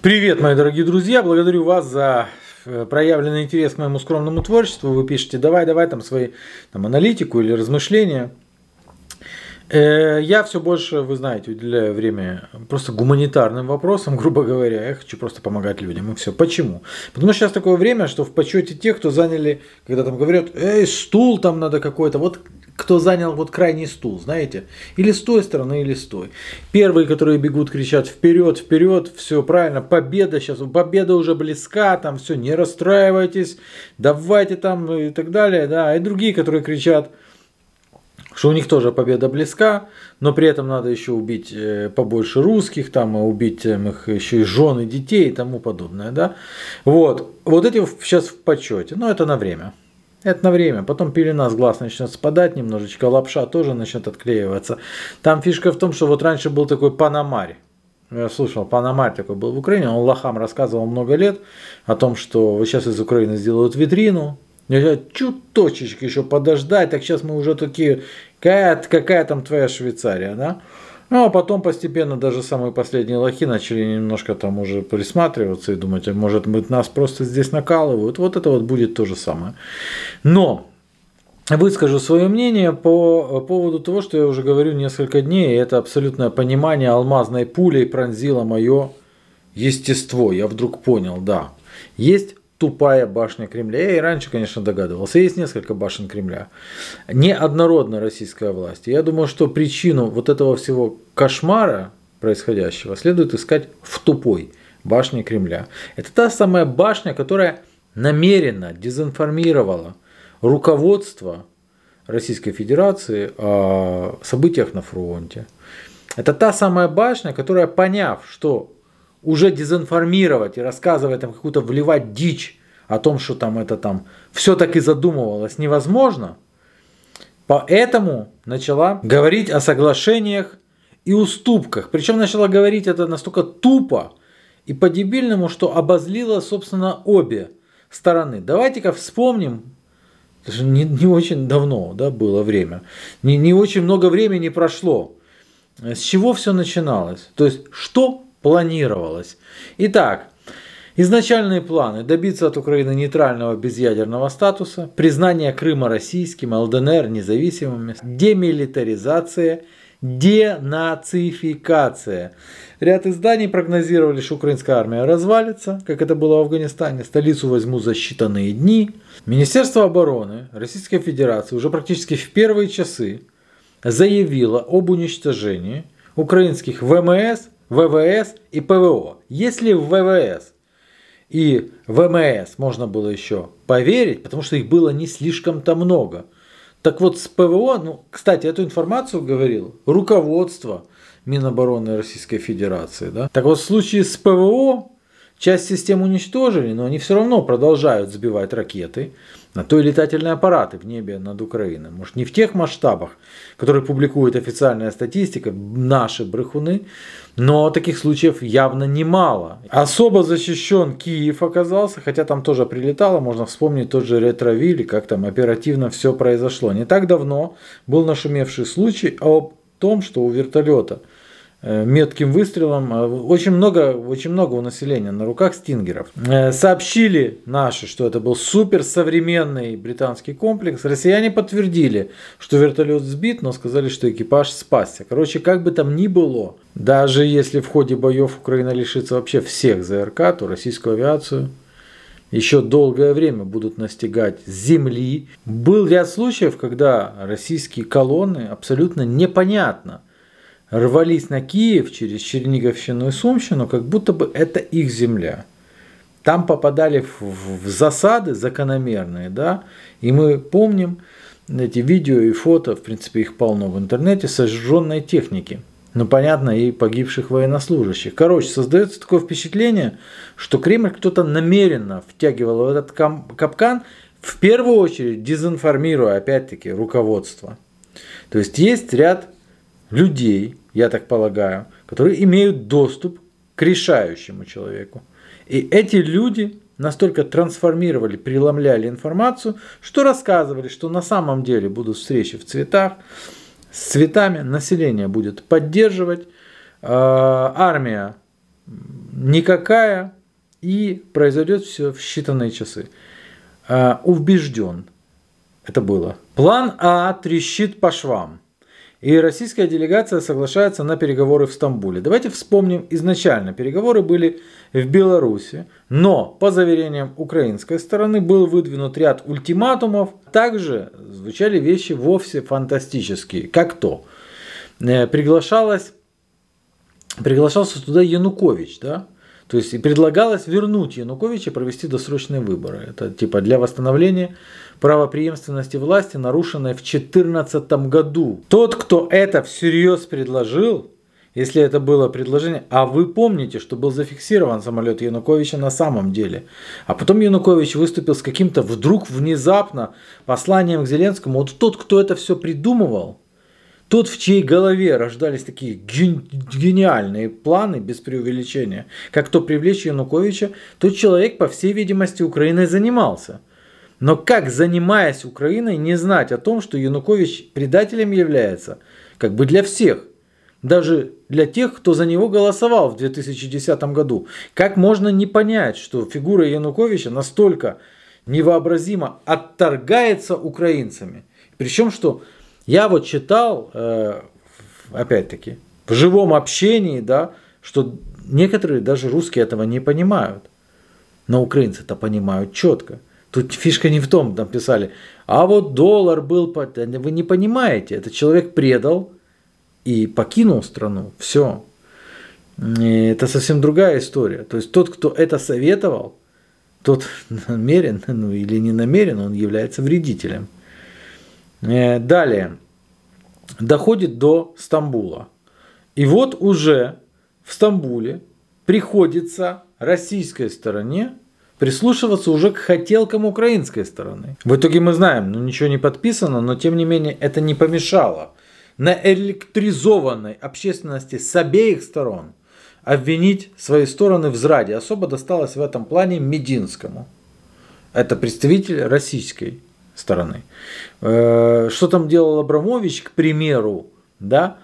Привет, мои дорогие друзья! Благодарю вас за э, проявленный интерес к моему скромному творчеству. Вы пишете, давай, давай, там свои там, аналитику или размышления. Э, я все больше, вы знаете, уделяю время просто гуманитарным вопросам, грубо говоря. Я хочу просто помогать людям. И все. Почему? Потому что сейчас такое время, что в почете тех, кто заняли, когда там говорят, эй, стул там надо какой-то. Вот кто занял вот крайний стул, знаете, или с той стороны, или с той. Первые, которые бегут, кричат вперед, вперед, все правильно, победа сейчас, победа уже близка, там все, не расстраивайтесь, давайте там ну, и так далее, да, а и другие, которые кричат, что у них тоже победа близка, но при этом надо еще убить э, побольше русских, там а убить э, их еще и жены, детей и тому подобное, да. Вот, вот эти сейчас в почете, но это на время. Это на время. Потом пелена с глаз начнет спадать немножечко, лапша тоже начнет отклеиваться. Там фишка в том, что вот раньше был такой панамарь. Я слышал, Панамарь такой был в Украине, он лохам рассказывал много лет о том, что сейчас из Украины сделают витрину, Нельзя «А чуточечки еще подождать, так сейчас мы уже такие, какая, какая там твоя Швейцария, да? Ну, а потом постепенно даже самые последние лохи начали немножко там уже присматриваться и думать, а может быть нас просто здесь накалывают. Вот это вот будет то же самое. Но выскажу свое мнение по э, поводу того, что я уже говорю несколько дней, и это абсолютное понимание алмазной пулей пронзило мое естество. Я вдруг понял, да, есть тупая башня Кремля. Я и раньше, конечно, догадывался. Есть несколько башен Кремля. неоднородная российская власть. Я думаю, что причину вот этого всего кошмара происходящего следует искать в тупой башне Кремля. Это та самая башня, которая намеренно дезинформировала руководство Российской Федерации о событиях на фронте. Это та самая башня, которая, поняв, что уже дезинформировать и рассказывать там какую-то вливать дичь о том, что там это там все так и задумывалось, невозможно. Поэтому начала говорить о соглашениях и уступках. Причем начала говорить это настолько тупо и по-дебильному, что обозлила, собственно, обе стороны. Давайте-ка вспомним, даже не, не очень давно да, было время, не, не очень много времени прошло, с чего все начиналось. То есть, что планировалось. Итак, Изначальные планы – добиться от Украины нейтрального безъядерного статуса, признание Крыма российским, ЛДНР независимыми, демилитаризация, денацификация. Ряд изданий прогнозировали, что украинская армия развалится, как это было в Афганистане, столицу возьмут за считанные дни. Министерство обороны Российской Федерации уже практически в первые часы заявило об уничтожении украинских ВМС ВВС и ПВО. Если в ВВС и ВМС можно было еще поверить, потому что их было не слишком-то много. Так вот, с ПВО, ну, кстати, эту информацию говорил руководство Минобороны Российской Федерации. Да? Так вот, в случае с ПВО Часть систем уничтожили, но они все равно продолжают сбивать ракеты, на то и летательные аппараты в небе над Украиной. Может, не в тех масштабах, которые публикует официальная статистика, наши брехуны, но таких случаев явно немало. Особо защищен Киев оказался, хотя там тоже прилетало, можно вспомнить тот же ретровиль, как там оперативно все произошло. Не так давно был нашумевший случай о том, что у вертолета – Э, метким выстрелом. Э, очень много, очень много у населения на руках стингеров. Э, сообщили наши, что это был суперсовременный британский комплекс. Россияне подтвердили, что вертолет сбит, но сказали, что экипаж спасся. Короче, как бы там ни было, даже если в ходе боев Украина лишится вообще всех ЗРК, то российскую авиацию еще долгое время будут настигать земли. Был ряд случаев, когда российские колонны абсолютно непонятно – рвались на Киев через Черниговщину и Сумщину, как будто бы это их земля. Там попадали в, в засады закономерные, да, и мы помним эти видео и фото, в принципе, их полно в интернете, сожженной техники. Ну, понятно, и погибших военнослужащих. Короче, создается такое впечатление, что Кремль кто-то намеренно втягивал в этот капкан, в первую очередь дезинформируя, опять-таки, руководство. То есть есть ряд людей, я так полагаю, которые имеют доступ к решающему человеку. И эти люди настолько трансформировали, преломляли информацию, что рассказывали, что на самом деле будут встречи в цветах, с цветами население будет поддерживать, э, армия никакая, и произойдет все в считанные часы. Э, Убежден, это было. План А трещит по швам и российская делегация соглашается на переговоры в Стамбуле. Давайте вспомним, изначально переговоры были в Беларуси, но, по заверениям украинской стороны, был выдвинут ряд ультиматумов. Также звучали вещи вовсе фантастические, как то. Э, приглашалась, приглашался туда Янукович, да? То есть предлагалось вернуть Януковича и провести досрочные выборы. Это типа для восстановления правопреемственности власти, нарушенной в 2014 году. Тот, кто это всерьез предложил, если это было предложение, а вы помните, что был зафиксирован самолет Януковича на самом деле. А потом Янукович выступил с каким-то вдруг внезапно посланием к Зеленскому. Вот тот, кто это все придумывал, тот, в чьей голове рождались такие гениальные планы, без преувеличения, как то привлечь Януковича, тот человек, по всей видимости, Украиной занимался. Но как, занимаясь Украиной, не знать о том, что Янукович предателем является, как бы для всех, даже для тех, кто за него голосовал в 2010 году? Как можно не понять, что фигура Януковича настолько невообразимо отторгается украинцами? Причем, что я вот читал, э, опять-таки, в живом общении, да, что некоторые даже русские этого не понимают. Но украинцы-то понимают четко. Тут фишка не в том, там писали, а вот доллар был, вы не понимаете, этот человек предал и покинул страну, все. это совсем другая история. То есть тот, кто это советовал, тот намерен, ну или не намерен, он является вредителем. Э, далее. Доходит до Стамбула. И вот уже в Стамбуле приходится российской стороне прислушиваться уже к хотелкам украинской стороны. В итоге мы знаем, ну ничего не подписано, но тем не менее это не помешало на электризованной общественности с обеих сторон обвинить свои стороны в зраде. Особо досталось в этом плане Мединскому. Это представитель российской стороны. Э, что там делал Абрамович, к примеру, да?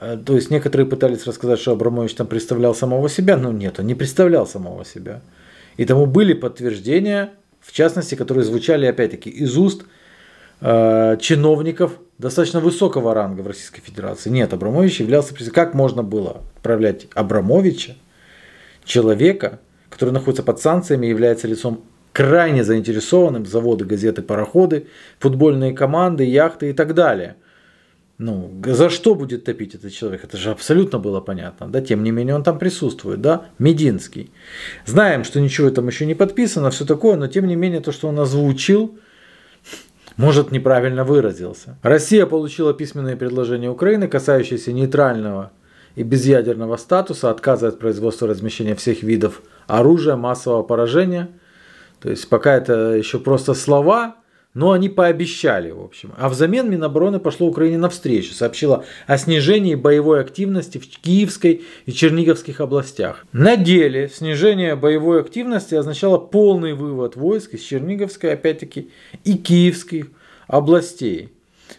Э, то есть некоторые пытались рассказать, что Абрамович там представлял самого себя, но нет, он не представлял самого себя. И тому были подтверждения, в частности, которые звучали, опять-таки, из уст э, чиновников достаточно высокого ранга в Российской Федерации. Нет, Абрамович являлся... Как можно было отправлять Абрамовича, человека, который находится под санкциями является лицом крайне заинтересованным, заводы, газеты, пароходы, футбольные команды, яхты и так далее. Ну, за что будет топить этот человек? Это же абсолютно было понятно. Да, тем не менее, он там присутствует, да, Мединский. Знаем, что ничего там еще не подписано, все такое, но тем не менее, то, что он озвучил, может, неправильно выразился. Россия получила письменные предложения Украины, касающиеся нейтрального и безъядерного статуса, отказа от производства размещения всех видов оружия массового поражения – то есть пока это еще просто слова, но они пообещали, в общем. А взамен Минобороны пошло Украине навстречу, сообщила о снижении боевой активности в Киевской и Черниговских областях. На деле снижение боевой активности означало полный вывод войск из Черниговской, опять-таки, и Киевских областей.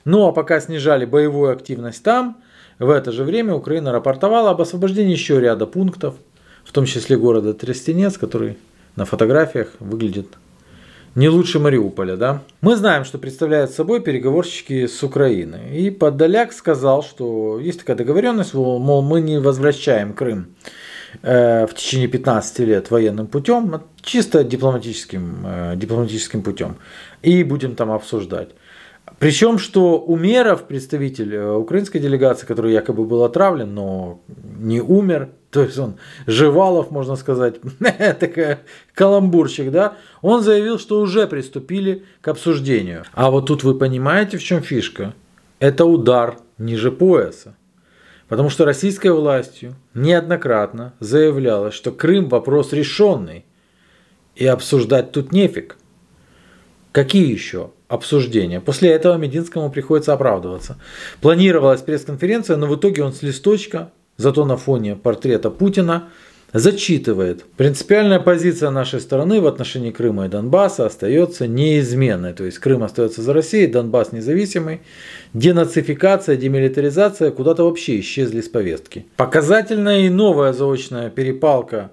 Ну а пока снижали боевую активность там, в это же время Украина рапортовала об освобождении еще ряда пунктов, в том числе города Трестенец, который на фотографиях выглядит не лучше Мариуполя, да? Мы знаем, что представляют собой переговорщики с Украины. И Подоляк сказал, что есть такая договоренность, мол, мы не возвращаем Крым э, в течение 15 лет военным путем, а чисто дипломатическим, э, дипломатическим путем. И будем там обсуждать. Причем, что Умеров, представитель э, украинской делегации, который якобы был отравлен, но не умер, то есть он Живалов, можно сказать, такая каламбурщик, да, он заявил, что уже приступили к обсуждению. А вот тут вы понимаете, в чем фишка? Это удар ниже пояса. Потому что российской властью неоднократно заявлялось, что Крым вопрос решенный, и обсуждать тут нефиг. Какие еще обсуждения? После этого Мединскому приходится оправдываться. Планировалась пресс-конференция, но в итоге он с листочка зато на фоне портрета Путина, зачитывает. Принципиальная позиция нашей страны в отношении Крыма и Донбасса остается неизменной. То есть Крым остается за Россией, Донбасс независимый. Денацификация, демилитаризация куда-то вообще исчезли с повестки. Показательная и новая заочная перепалка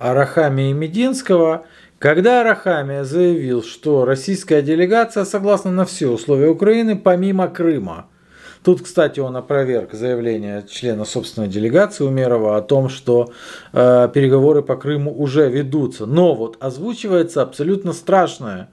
Арахами и Мединского, когда Арахами заявил, что российская делегация согласна на все условия Украины, помимо Крыма – Тут, кстати, он опроверг заявление члена собственной делегации Умерова о том, что э, переговоры по Крыму уже ведутся. Но вот озвучивается абсолютно страшная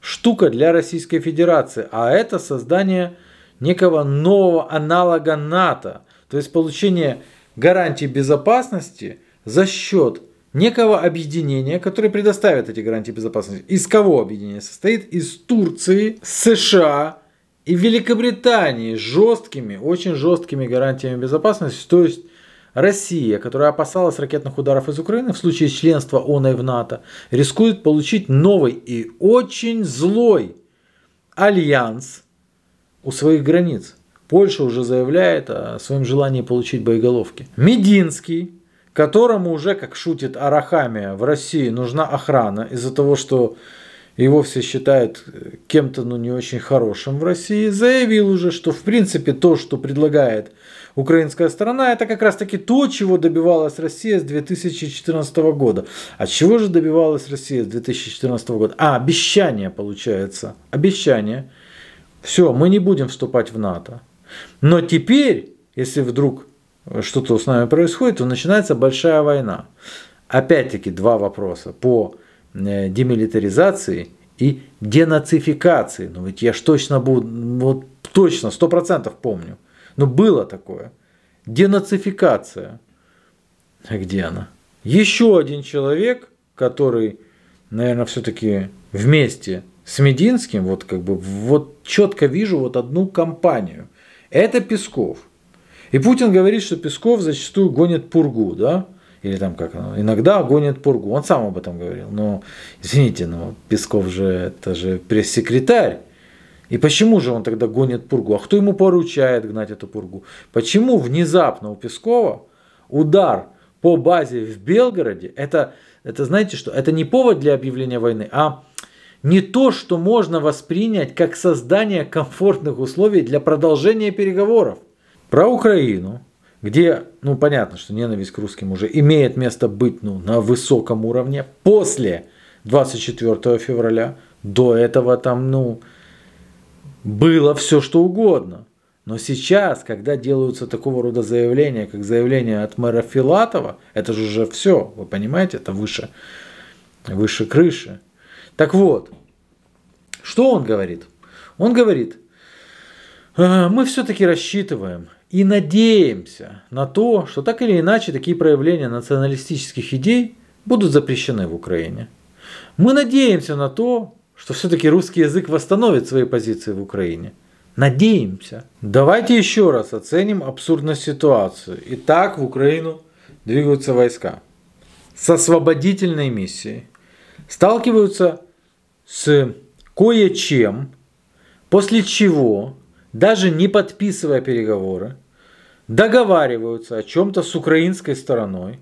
штука для Российской Федерации, а это создание некого нового аналога НАТО, то есть получение гарантий безопасности за счет некого объединения, которое предоставит эти гарантии безопасности. Из кого объединение состоит? Из Турции, США, и в Великобритании жесткими, очень жесткими гарантиями безопасности, то есть Россия, которая опасалась ракетных ударов из Украины в случае членства ООН в НАТО, рискует получить новый и очень злой альянс у своих границ. Польша уже заявляет о своем желании получить боеголовки. Мединский, которому уже, как шутит Арахамия, в России нужна охрана из-за того, что его все считают э, кем-то, ну, не очень хорошим в России, заявил уже, что, в принципе, то, что предлагает украинская сторона, это как раз-таки то, чего добивалась Россия с 2014 года. А чего же добивалась Россия с 2014 года? А, обещание, получается. Обещание. Все, мы не будем вступать в НАТО. Но теперь, если вдруг э, что-то с нами происходит, то начинается большая война. Опять-таки два вопроса по Э, демилитаризации и денацификации. Ну ведь я ж точно буду, вот точно, сто процентов помню. Но ну, было такое. Денацификация. А где она? Еще один человек, который, наверное, все-таки вместе с Мединским, вот как бы, вот четко вижу вот одну компанию. Это Песков. И Путин говорит, что Песков зачастую гонит пургу, да? или там как оно, иногда гонит пургу. Он сам об этом говорил. Но, извините, но Песков же, это же пресс-секретарь. И почему же он тогда гонит пургу? А кто ему поручает гнать эту пургу? Почему внезапно у Пескова удар по базе в Белгороде, это, это знаете что, это не повод для объявления войны, а не то, что можно воспринять как создание комфортных условий для продолжения переговоров. Про Украину где, ну понятно, что ненависть к русским уже имеет место быть ну, на высоком уровне после 24 февраля. До этого там, ну, было все что угодно. Но сейчас, когда делаются такого рода заявления, как заявление от мэра Филатова, это же уже все, вы понимаете, это выше, выше крыши. Так вот, что он говорит? Он говорит, «Э, мы все-таки рассчитываем, и надеемся на то, что так или иначе такие проявления националистических идей будут запрещены в Украине. Мы надеемся на то, что все-таки русский язык восстановит свои позиции в Украине. Надеемся. Давайте еще раз оценим абсурдность ситуации. Итак, в Украину двигаются войска с освободительной миссией. Сталкиваются с кое-чем, после чего даже не подписывая переговоры, договариваются о чем-то с украинской стороной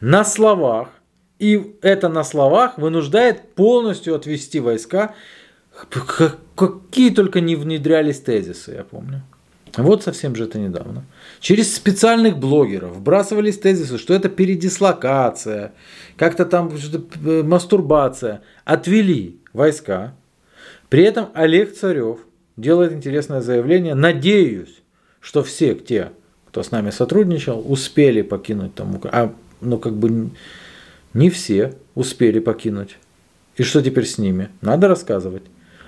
на словах, и это на словах вынуждает полностью отвести войска, какие только не внедрялись тезисы, я помню. Вот совсем же это недавно. Через специальных блогеров вбрасывались тезисы, что это передислокация, как-то там э, мастурбация. Отвели войска. При этом Олег Царев делает интересное заявление. Надеюсь, что все те, кто с нами сотрудничал, успели покинуть там Украину. А, ну, как бы не все успели покинуть. И что теперь с ними? Надо рассказывать.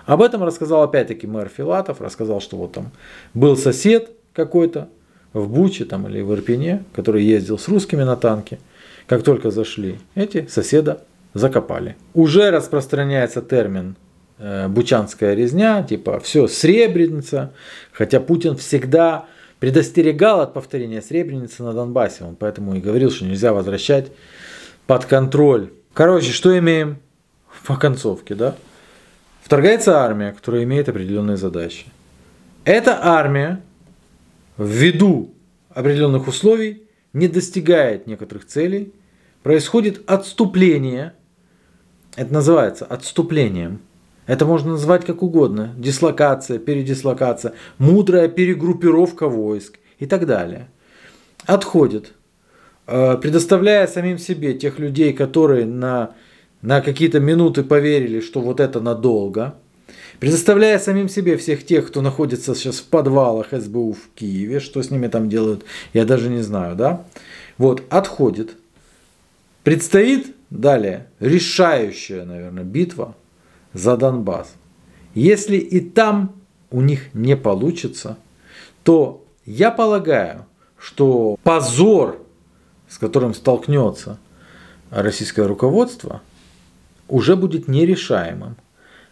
Об этом рассказал опять-таки мэр Филатов, рассказал, что вот там был сосед какой-то в Буче там, или в Ирпене, который ездил с русскими на танке. Как только зашли, эти соседа закопали. Уже распространяется термин Э, бучанская резня, типа все Сребреница, хотя Путин всегда предостерегал от повторения Сребреницы на Донбассе, он поэтому и говорил, что нельзя возвращать под контроль. Короче, что имеем по концовке, да? Вторгается армия, которая имеет определенные задачи. Эта армия ввиду определенных условий не достигает некоторых целей, происходит отступление, это называется отступлением – это можно назвать как угодно. Дислокация, передислокация, мудрая перегруппировка войск и так далее. Отходит, э, предоставляя самим себе тех людей, которые на, на какие-то минуты поверили, что вот это надолго, предоставляя самим себе всех тех, кто находится сейчас в подвалах СБУ в Киеве, что с ними там делают, я даже не знаю, да? Вот, отходит. Предстоит далее решающая, наверное, битва – за Донбасс. Если и там у них не получится, то я полагаю, что позор, с которым столкнется российское руководство, уже будет нерешаемым.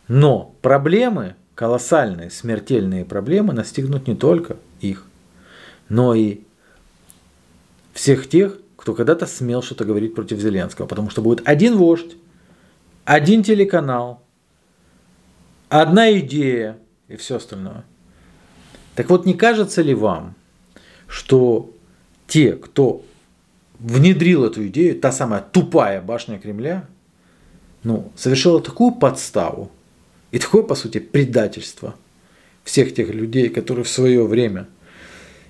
Но проблемы, колоссальные, смертельные проблемы настигнут не только их, но и всех тех, кто когда-то смел что-то говорить против Зеленского. Потому что будет один вождь, один телеканал – одна идея и все остальное. Так вот, не кажется ли вам, что те, кто внедрил эту идею, та самая тупая башня Кремля, ну, совершила такую подставу и такое, по сути, предательство всех тех людей, которые в свое время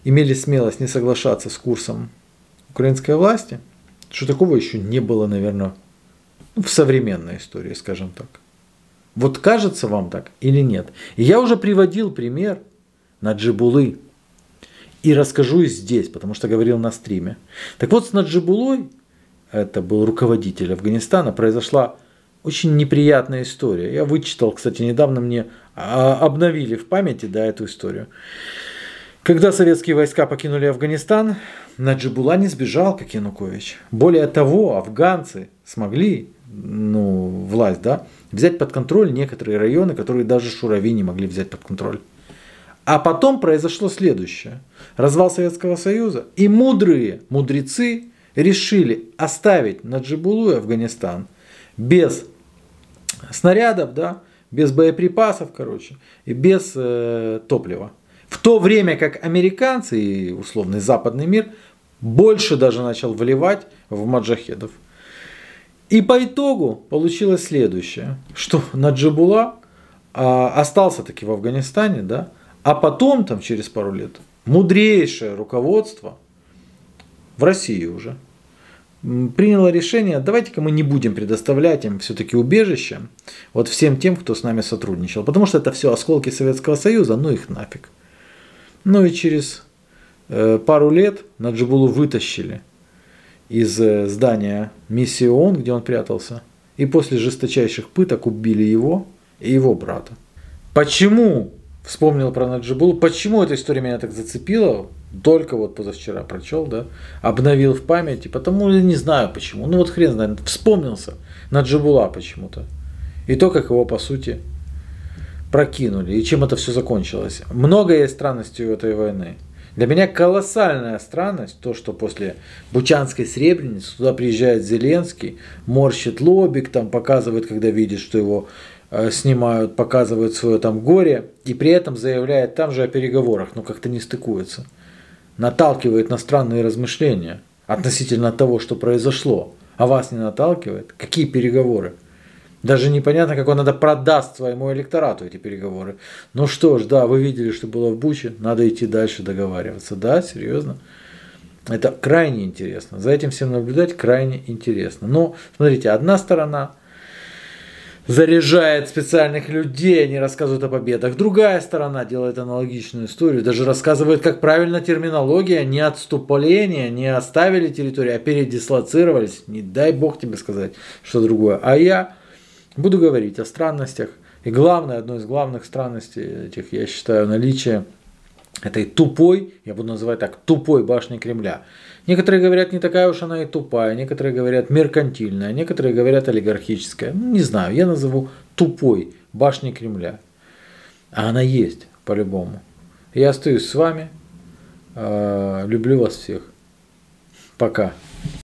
имели смелость не соглашаться с курсом украинской власти, что такого еще не было, наверное, ну, в современной истории, скажем так. Вот кажется вам так или нет? И я уже приводил пример Наджибулы. И расскажу и здесь, потому что говорил на стриме. Так вот, с Наджибулой, это был руководитель Афганистана, произошла очень неприятная история. Я вычитал, кстати, недавно мне а, обновили в памяти да, эту историю. Когда советские войска покинули Афганистан, Наджибула не сбежал, как Янукович. Более того, афганцы смогли ну, власть, да, взять под контроль некоторые районы, которые даже шурави не могли взять под контроль. А потом произошло следующее. Развал Советского Союза. И мудрые мудрецы решили оставить Наджибулу и Афганистан без снарядов, да, без боеприпасов, короче, и без э, топлива. В то время как американцы и условный западный мир больше даже начал вливать в маджахедов. И по итогу получилось следующее, что Наджибула остался таки в Афганистане, да, а потом, там через пару лет, мудрейшее руководство в России уже приняло решение, давайте-ка мы не будем предоставлять им все-таки убежище, вот всем тем, кто с нами сотрудничал, потому что это все осколки Советского Союза, ну их нафиг. Ну и через э, пару лет Наджибулу вытащили – из э, здания Миссион, где он прятался, и после жесточайших пыток убили его и его брата. Почему, вспомнил про Наджибул, почему эта история меня так зацепила, только вот позавчера прочел, да, обновил в памяти, потому я не знаю почему, ну вот хрен знает, вспомнился Наджибула почему-то. И то, как его, по сути, прокинули, и чем это все закончилось. Много есть странностей этой войны. Для меня колоссальная странность то, что после Бучанской Сребреницы туда приезжает Зеленский, морщит лобик, там показывает, когда видит, что его э, снимают, показывает свое там горе, и при этом заявляет там же о переговорах, но как-то не стыкуется. Наталкивает на странные размышления относительно того, что произошло. А вас не наталкивает? Какие переговоры? Даже непонятно, как он это продаст своему электорату, эти переговоры. Ну что ж, да, вы видели, что было в Буче, надо идти дальше договариваться. Да, серьезно. Это крайне интересно. За этим всем наблюдать крайне интересно. Но, смотрите, одна сторона заряжает специальных людей, они рассказывают о победах. Другая сторона делает аналогичную историю, даже рассказывает, как правильно терминология, не отступление, не оставили территорию, а передислоцировались. Не дай бог тебе сказать, что другое. А я Буду говорить о странностях. И главное, одной из главных странностей этих, я считаю, наличие этой тупой, я буду называть так, тупой башни Кремля. Некоторые говорят, не такая уж она и тупая, некоторые говорят меркантильная, некоторые говорят олигархическая. Ну, не знаю, я назову тупой башни Кремля. А она есть, по-любому. Я остаюсь с вами. Э, люблю вас всех. Пока.